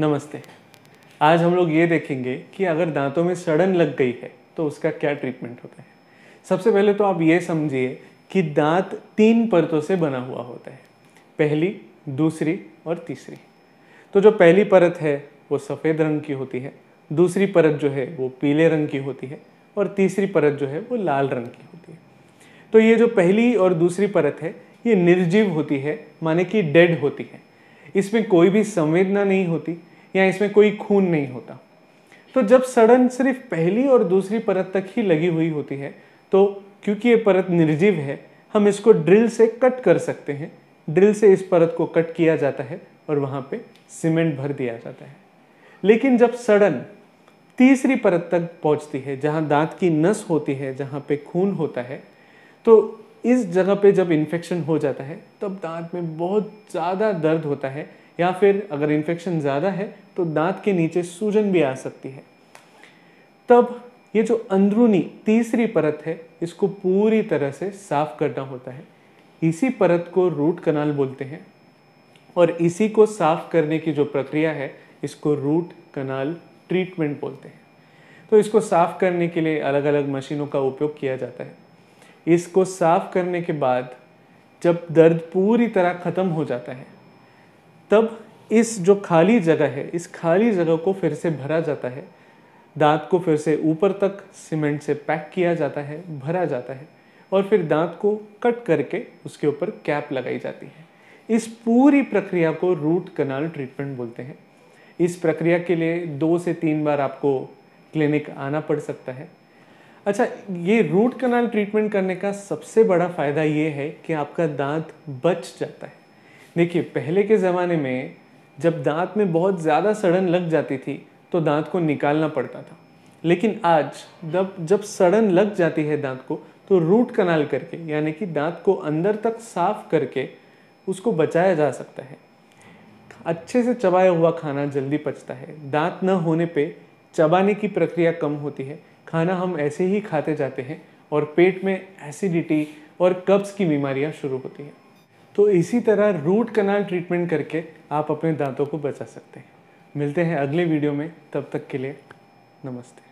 नमस्ते आज हम लोग ये देखेंगे कि अगर दांतों में सड़न लग गई है तो उसका क्या ट्रीटमेंट होता है सबसे पहले तो आप ये समझिए कि दांत तीन परतों से बना हुआ होता है पहली दूसरी और तीसरी तो जो पहली परत है वो सफ़ेद रंग की होती है दूसरी परत जो है वो पीले रंग की होती है और तीसरी परत जो है वो लाल रंग की होती है तो ये जो पहली और दूसरी परत है ये निर्जीव होती है माने कि डेड होती है इसमें कोई भी संवेदना नहीं होती या इसमें कोई खून नहीं होता तो जब सड़न सिर्फ पहली और दूसरी परत तक ही लगी हुई होती है तो क्योंकि ये परत निर्जीव है हम इसको ड्रिल से कट कर सकते हैं ड्रिल से इस परत को कट किया जाता है और वहाँ पे सीमेंट भर दिया जाता है लेकिन जब सड़न तीसरी परत तक पहुँचती है जहाँ दांत की नस होती है जहाँ पे खून होता है तो इस जगह पे जब इन्फेक्शन हो जाता है तब दांत में बहुत ज़्यादा दर्द होता है या फिर अगर इन्फेक्शन ज़्यादा है तो दांत के नीचे सूजन भी आ सकती है तब ये जो अंदरूनी तीसरी परत है इसको पूरी तरह से साफ करना होता है इसी परत को रूट कनाल बोलते हैं और इसी को साफ करने की जो प्रक्रिया है इसको रूट कनाल ट्रीटमेंट बोलते हैं तो इसको साफ करने के लिए अलग अलग मशीनों का उपयोग किया जाता है इसको साफ करने के बाद जब दर्द पूरी तरह ख़त्म हो जाता है तब इस जो खाली जगह है इस खाली जगह को फिर से भरा जाता है दांत को फिर से ऊपर तक सीमेंट से पैक किया जाता है भरा जाता है और फिर दांत को कट करके उसके ऊपर कैप लगाई जाती है इस पूरी प्रक्रिया को रूट कनाल ट्रीटमेंट बोलते हैं इस प्रक्रिया के लिए दो से तीन बार आपको क्लिनिक आना पड़ सकता है अच्छा ये रूट कनाल ट्रीटमेंट करने का सबसे बड़ा फ़ायदा ये है कि आपका दांत बच जाता है देखिए पहले के ज़माने में जब दांत में बहुत ज़्यादा सड़न लग जाती थी तो दांत को निकालना पड़ता था लेकिन आज जब जब सड़न लग जाती है दांत को तो रूट कनाल करके यानी कि दांत को अंदर तक साफ करके उसको बचाया जा सकता है अच्छे से चबाया हुआ खाना जल्दी पचता है दांत न होने पे चबाने की प्रक्रिया कम होती है खाना हम ऐसे ही खाते जाते हैं और पेट में एसिडिटी और कब्ज़ की बीमारियां शुरू होती हैं तो इसी तरह रूट कनाल ट्रीटमेंट करके आप अपने दांतों को बचा सकते हैं मिलते हैं अगले वीडियो में तब तक के लिए नमस्ते